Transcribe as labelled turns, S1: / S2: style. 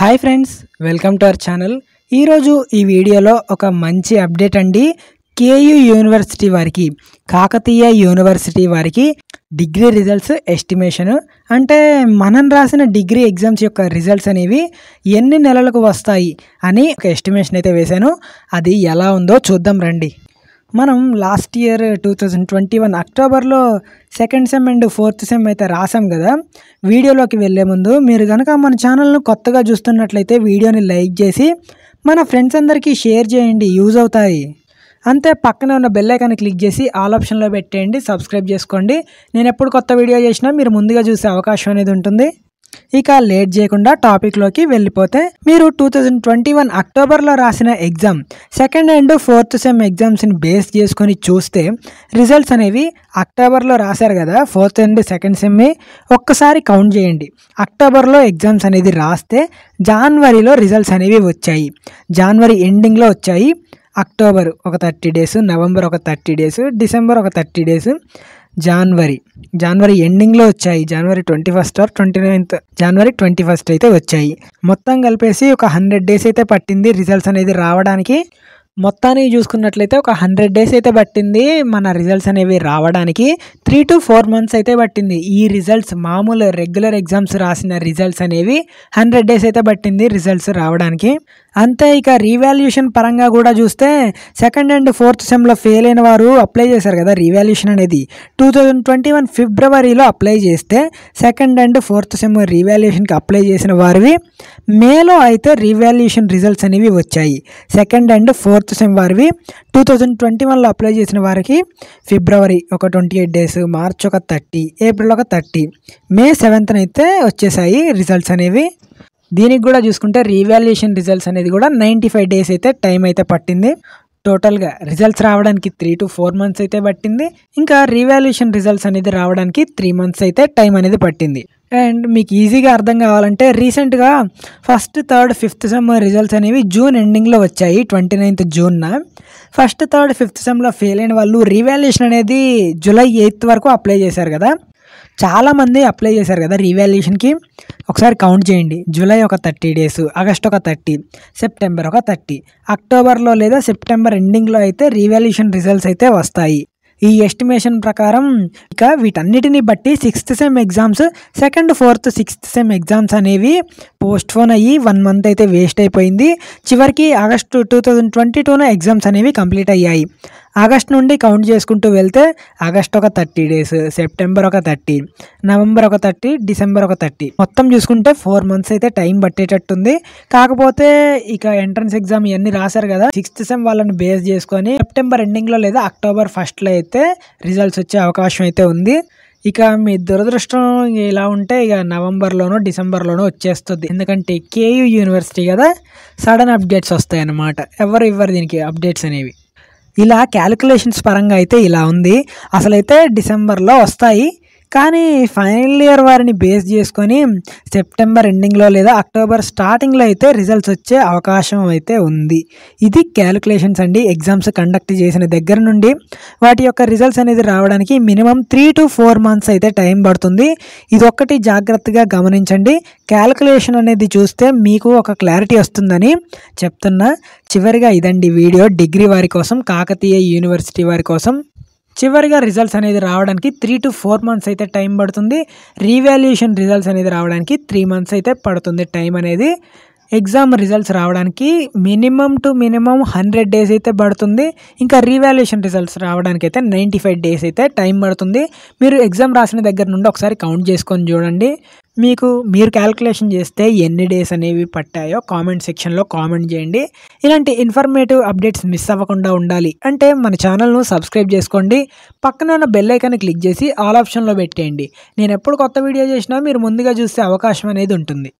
S1: hi friends welcome to our channel ఈరోజు ఈ వీడియోలో ఒక మంచి అప్డేట్ అండి కేయూ యూనివర్సిటీ వారికి కాకతీయ యూనివర్సిటీ వారికి డిగ్రీ రిజల్ట్స్ ఎస్టిమేషన్ అంటే మనం రాసిన డిగ్రీ ఎగ్జామ్స్ యొక్క రిజల్ట్స్ అనేవి ఎన్ని నెలలకు వస్తాయి అని ఒక ఎస్టిమేషన్ అయితే వేశాను అది ఎలా ఉందో చూద్దాం రండి మనం last year two thousand twenty one అక్టోబర్లో second sem and fourth sem అయితే రాసాం కదా వీడియోలోకి వెళ్ళే ముందు మీరు కనుక మన ఛానల్ను కొత్తగా చూస్తున్నట్లయితే వీడియోని లైక్ చేసి మన ఫ్రెండ్స్ అందరికీ షేర్ చేయండి యూజ్ అవుతాయి అంతే పక్కనే ఉన్న బెల్ ఐకాన్ క్లిక్ చేసి ఆల్ ఆప్షన్లో పెట్టేయండి సబ్స్క్రైబ్ చేసుకోండి నేను ఎప్పుడు కొత్త వీడియో చేసినా మీరు ముందుగా చూసే అవకాశం అనేది ఉంటుంది ఇక లేట్ చేయకుండా టాపిక్లోకి వెళ్ళిపోతే మీరు టూ థౌజండ్ ట్వంటీ వన్ అక్టోబర్లో రాసిన exam second and fourth sem ఎగ్జామ్స్ని బేస్ చేసుకొని చూస్తే రిజల్ట్స్ అనేవి అక్టోబర్లో రాశారు కదా ఫోర్త్ అండ్ సెకండ్ సెమ్ ఒక్కసారి కౌంట్ చేయండి అక్టోబర్లో ఎగ్జామ్స్ అనేది రాస్తే జాన్వరిలో రిజల్ట్స్ అనేవి వచ్చాయి జాన్వరి ఎండింగ్లో వచ్చాయి అక్టోబర్ ఒక థర్టీ డేస్ నవంబర్ ఒక థర్టీ డేస్ డిసెంబర్ ఒక థర్టీ డేస్ జాన్వరి జాన్వరి ఎండింగ్లో వచ్చాయి జనవరి twenty first or twenty ninth జనవరి ట్వంటీ ఫస్ట్ అయితే వచ్చాయి మొత్తం కలిపేసి ఒక హండ్రెడ్ డేస్ అయితే పట్టింది రిజల్ట్స్ అనేది రావడానికి మొత్తానికి చూసుకున్నట్లయితే ఒక హండ్రెడ్ డేస్ అయితే పట్టింది మన రిజల్ట్స్ అనేవి రావడానికి త్రీ టు ఫోర్ మంత్స్ అయితే పట్టింది ఈ రిజల్ట్స్ మామూలు రెగ్యులర్ ఎగ్జామ్స్ రాసిన రిజల్ట్స్ అనేవి హండ్రెడ్ డేస్ అయితే పట్టింది రిజల్ట్స్ రావడానికి అంతే ఇక రీవాల్యూషన్ పరంగా కూడా చూస్తే సెకండ్ అండ్ ఫోర్త్ సెమ్లో ఫెయిల్ అయిన వారు అప్లై చేశారు కదా రీవాల్యూషన్ అనేది టూ థౌజండ్ ట్వంటీ వన్ ఫిబ్రవరిలో అప్లై చేస్తే సెకండ్ అండ్ ఫోర్త్ సెమ్ రీవాల్యూషన్కి అప్లై చేసిన వారివి మేలో అయితే రీవాల్యూషన్ రిజల్ట్స్ అనేవి వచ్చాయి సెకండ్ అండ్ ఫోర్త్ సెమ్ వారివి టూ థౌజండ్ ట్వంటీ వన్లో అప్లై చేసిన వారికి ఫిబ్రవరి ఒక ట్వంటీ ఎయిట్ డేస్ మార్చ్ ఒక థర్టీ ఏప్రిల్ ఒక థర్టీ మే సెవెంత్న అయితే వచ్చేసాయి రిజల్ట్స్ అనేవి దీనికి కూడా చూసుకుంటే రీవాల్యుయేషన్ రిజల్ట్స్ అనేది కూడా నైంటీ ఫైవ్ డేస్ అయితే టైం అయితే పట్టింది టోటల్గా రిజల్ట్స్ రావడానికి త్రీ టు ఫోర్ మంత్స్ అయితే పట్టింది ఇంకా రీవాల్యుయేషన్ రిజల్ట్స్ అనేది రావడానికి త్రీ మంత్స్ అయితే టైం అనేది పట్టింది అండ్ మీకు ఈజీగా అర్థం కావాలంటే రీసెంట్గా first third fifth sem results అనేవి జూన్ ఎండింగ్లో వచ్చాయి ట్వంటీ నైన్త్ జూన్న ఫస్ట్ థర్డ్ ఫిఫ్త్ సెమ్లో ఫెయిల్ అయిన వాళ్ళు రీవాల్యుయేషన్ అనేది జూలై ఎయిత్ వరకు అప్లై చేశారు కదా చాలామంది అప్లై చేశారు కదా రీవాల్యుయేషన్కి ఒకసారి కౌంట్ చేయండి జూలై ఒక థర్టీ డేస్ ఆగస్ట్ ఒక థర్టీ సెప్టెంబర్ ఒక థర్టీ అక్టోబర్లో లేదా సెప్టెంబర్ ఎండింగ్లో అయితే రీవాల్యుయేషన్ రిజల్ట్స్ అయితే వస్తాయి ఈ ఎస్టిమేషన్ ప్రకారం ఇక వీటన్నిటిని బట్టి sixth sem exams second fourth sixth sem exams అనేవి పోస్ట్పోన్ అయ్యి వన్ మంత్ అయితే వేస్ట్ అయిపోయింది చివరికి ఆగస్టు టూ థౌజండ్ ట్వంటీ టూన ఎగ్జామ్స్ అనేవి కంప్లీట్ అయ్యాయి ఆగస్ట్ నుండి కౌంట్ చేసుకుంటూ వెళ్తే ఆగస్ట్ ఒక థర్టీ డేస్ సెప్టెంబర్ ఒక థర్టీ నవంబర్ ఒక థర్టీ డిసెంబర్ ఒక థర్టీ మొత్తం చూసుకుంటే ఫోర్ మంత్స్ అయితే టైం పట్టేటట్టుంది కాకపోతే ఇక ఎంట్రన్స్ ఎగ్జామ్ ఇవన్నీ రాశారు కదా సిక్స్త్ సెమ్ వాళ్ళని బేస్ చేసుకొని సెప్టెంబర్ ఎండింగ్లో లేదా అక్టోబర్ ఫస్ట్లో అయితే రిజల్ట్స్ వచ్చే అవకాశం అయితే ఉంది ఇక మీ దురదృష్టం ఇలా ఉంటే ఇక నవంబర్లోనో డిసెంబర్లోనో వచ్చేస్తుంది ఎందుకంటే కేయూ యూనివర్సిటీ కదా సడన్ అప్డేట్స్ వస్తాయి అన్నమాట ఎవరు ఇవ్వరు దీనికి అప్డేట్స్ అనేవి ఇలా క్యాలిక్యులేషన్స్ పరంగా అయితే ఇలా ఉంది అసలైతే డిసెంబర్లో వస్తాయి కానీ ఫైనల్ ఇయర్ వారిని బేస్ చేసుకొని సెప్టెంబర్ ఎండింగ్లో లేదా అక్టోబర్ స్టార్టింగ్లో అయితే రిజల్ట్స్ వచ్చే అవకాశం అయితే ఉంది ఇది క్యాలిక్యులేషన్స్ అండి ఎగ్జామ్స్ కండక్ట్ చేసిన దగ్గర నుండి వాటి యొక్క రిజల్ట్స్ అనేది రావడానికి minimum three to four months అయితే టైం పడుతుంది ఇది ఒక్కటి జాగ్రత్తగా గమనించండి క్యాలిక్యులేషన్ అనేది చూస్తే మీకు ఒక క్లారిటీ వస్తుందని చెప్తున్నా చివరిగా ఇదండి వీడియో డిగ్రీ వారి కోసం కాకతీయ యూనివర్సిటీ వారి కోసం చివరిగా రిజల్ట్స్ అనేది రావడానికి త్రీ టు ఫోర్ మంత్స్ అయితే టైం పడుతుంది రీవాల్యుయేషన్ రిజల్ట్స్ అనేది రావడానికి త్రీ మంత్స్ అయితే పడుతుంది టైం అనేది ఎగ్జామ్ రిజల్ట్స్ రావడానికి minimum to minimum hundred days అయితే పడుతుంది ఇంకా రీవాల్యుయేషన్ రిజల్ట్స్ రావడానికి అయితే నైంటీ ఫైవ్ డేస్ అయితే టైం పడుతుంది మీరు ఎగ్జామ్ రాసిన దగ్గర నుండి ఒకసారి కౌంట్ చేసుకొని చూడండి మీకు మీరు క్యాల్కులేషన్ చేస్తే ఎన్ని డేస్ అనేవి పట్టాయో కామెంట్ సెక్షన్లో కామెంట్ చేయండి ఇలాంటి ఇన్ఫర్మేటివ్ అప్డేట్స్ మిస్ అవ్వకుండా ఉండాలి అంటే మన ఛానల్ను సబ్స్క్రైబ్ చేసుకోండి పక్కన ఉన్న బెల్ ఐకాన్ని క్లిక్ చేసి ఆల్ ఆప్షన్లో పెట్టేయండి నేను ఎప్పుడు కొత్త వీడియో చేసినా మీరు ముందుగా చూసే అవకాశం అనేది ఉంటుంది